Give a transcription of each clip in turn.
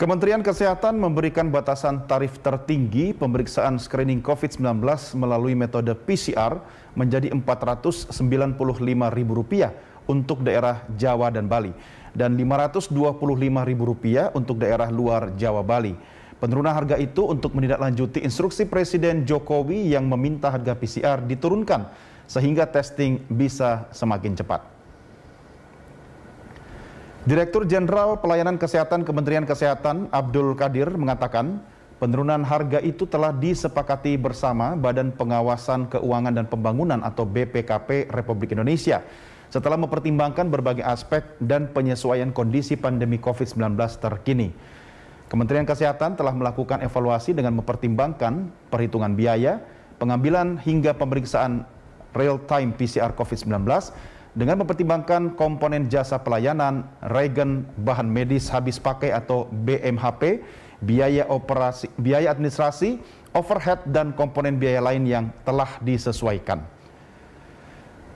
Kementerian Kesehatan memberikan batasan tarif tertinggi pemeriksaan screening COVID-19 melalui metode PCR menjadi Rp495.000 untuk daerah Jawa dan Bali dan Rp525.000 untuk daerah luar Jawa Bali. Penurunan harga itu untuk menindaklanjuti instruksi Presiden Jokowi yang meminta harga PCR diturunkan sehingga testing bisa semakin cepat. Direktur Jenderal Pelayanan Kesehatan Kementerian Kesehatan Abdul Kadir mengatakan, penurunan harga itu telah disepakati bersama Badan Pengawasan Keuangan dan Pembangunan atau BPKP Republik Indonesia setelah mempertimbangkan berbagai aspek dan penyesuaian kondisi pandemi COVID-19 terkini. Kementerian Kesehatan telah melakukan evaluasi dengan mempertimbangkan perhitungan biaya, pengambilan hingga pemeriksaan real-time PCR COVID-19 dengan mempertimbangkan komponen jasa pelayanan, regen, bahan medis habis pakai atau BMHP, biaya operasi, biaya administrasi, overhead dan komponen biaya lain yang telah disesuaikan.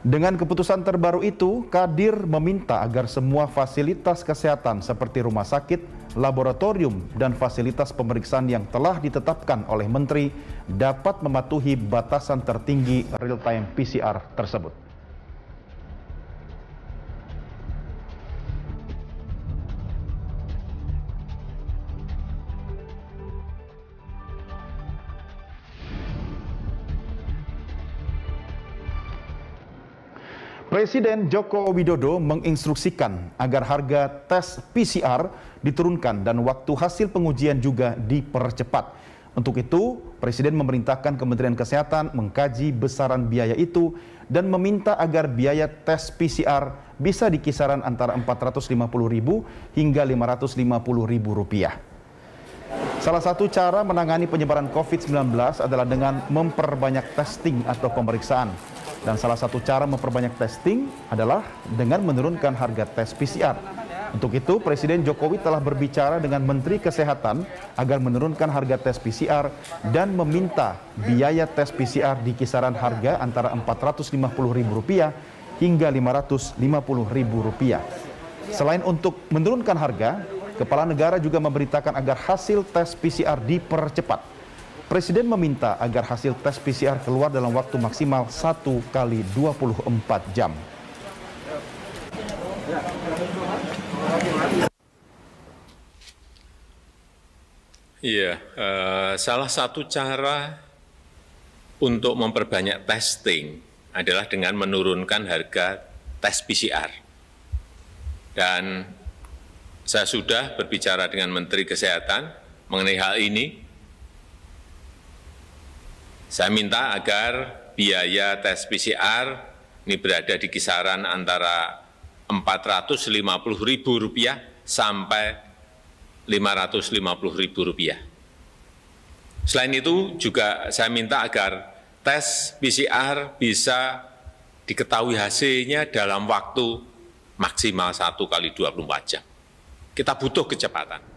Dengan keputusan terbaru itu, Kadir meminta agar semua fasilitas kesehatan seperti rumah sakit, laboratorium, dan fasilitas pemeriksaan yang telah ditetapkan oleh Menteri dapat mematuhi batasan tertinggi real-time PCR tersebut. Presiden Joko Widodo menginstruksikan agar harga tes PCR diturunkan dan waktu hasil pengujian juga dipercepat. Untuk itu, Presiden memerintahkan Kementerian Kesehatan mengkaji besaran biaya itu dan meminta agar biaya tes PCR bisa di kisaran antara Rp450.000 hingga Rp550.000. Salah satu cara menangani penyebaran COVID-19 adalah dengan memperbanyak testing atau pemeriksaan. Dan salah satu cara memperbanyak testing adalah dengan menurunkan harga tes PCR. Untuk itu, Presiden Jokowi telah berbicara dengan Menteri Kesehatan agar menurunkan harga tes PCR dan meminta biaya tes PCR di kisaran harga antara Rp450.000 hingga Rp550.000. Selain untuk menurunkan harga, Kepala negara juga memberitakan agar hasil tes PCR dipercepat Presiden meminta agar hasil tes PCR keluar dalam waktu maksimal 1 kali 24 jam. Iya, uh, salah satu cara untuk memperbanyak testing adalah dengan menurunkan harga tes PCR. Dan saya sudah berbicara dengan Menteri Kesehatan mengenai hal ini, saya minta agar biaya tes PCR ini berada di kisaran antara Rp450.000 sampai Rp550.000. Selain itu juga saya minta agar tes PCR bisa diketahui hasilnya dalam waktu maksimal 1 kali 24 jam. Kita butuh kecepatan.